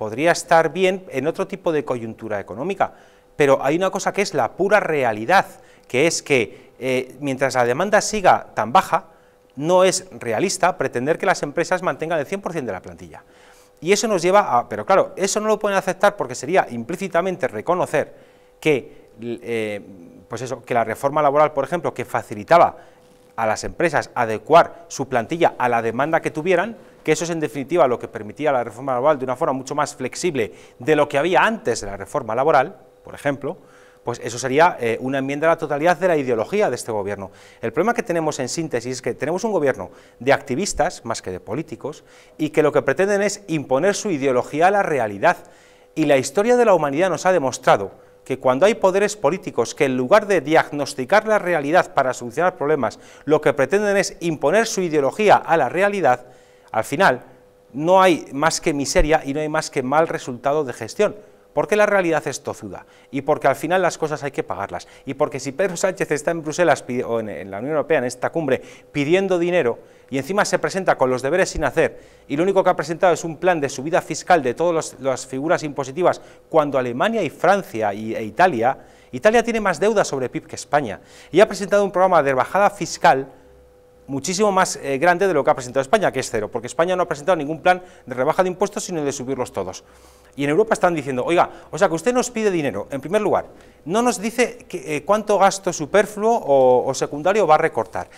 podría estar bien en otro tipo de coyuntura económica, pero hay una cosa que es la pura realidad, que es que eh, mientras la demanda siga tan baja, no es realista pretender que las empresas mantengan el 100% de la plantilla. Y eso nos lleva a... Pero claro, eso no lo pueden aceptar porque sería implícitamente reconocer que, eh, pues eso, que la reforma laboral, por ejemplo, que facilitaba a las empresas adecuar su plantilla a la demanda que tuvieran, que eso es en definitiva lo que permitía la reforma laboral de una forma mucho más flexible de lo que había antes de la reforma laboral, por ejemplo, pues eso sería eh, una enmienda a la totalidad de la ideología de este gobierno. El problema que tenemos en síntesis es que tenemos un gobierno de activistas, más que de políticos, y que lo que pretenden es imponer su ideología a la realidad. Y la historia de la humanidad nos ha demostrado que cuando hay poderes políticos que en lugar de diagnosticar la realidad para solucionar problemas, lo que pretenden es imponer su ideología a la realidad, al final no hay más que miseria y no hay más que mal resultado de gestión, porque la realidad es tozuda y porque al final las cosas hay que pagarlas. Y porque si Pedro Sánchez está en Bruselas o en la Unión Europea, en esta cumbre, pidiendo dinero y encima se presenta con los deberes sin hacer y lo único que ha presentado es un plan de subida fiscal de todas las figuras impositivas cuando Alemania y Francia y, e Italia, Italia tiene más deuda sobre PIB que España y ha presentado un programa de bajada fiscal muchísimo más eh, grande de lo que ha presentado España, que es cero, porque España no ha presentado ningún plan de rebaja de impuestos, sino de subirlos todos. Y en Europa están diciendo, oiga, o sea que usted nos pide dinero, en primer lugar, no nos dice eh, cuánto gasto superfluo o secundario va a recortar.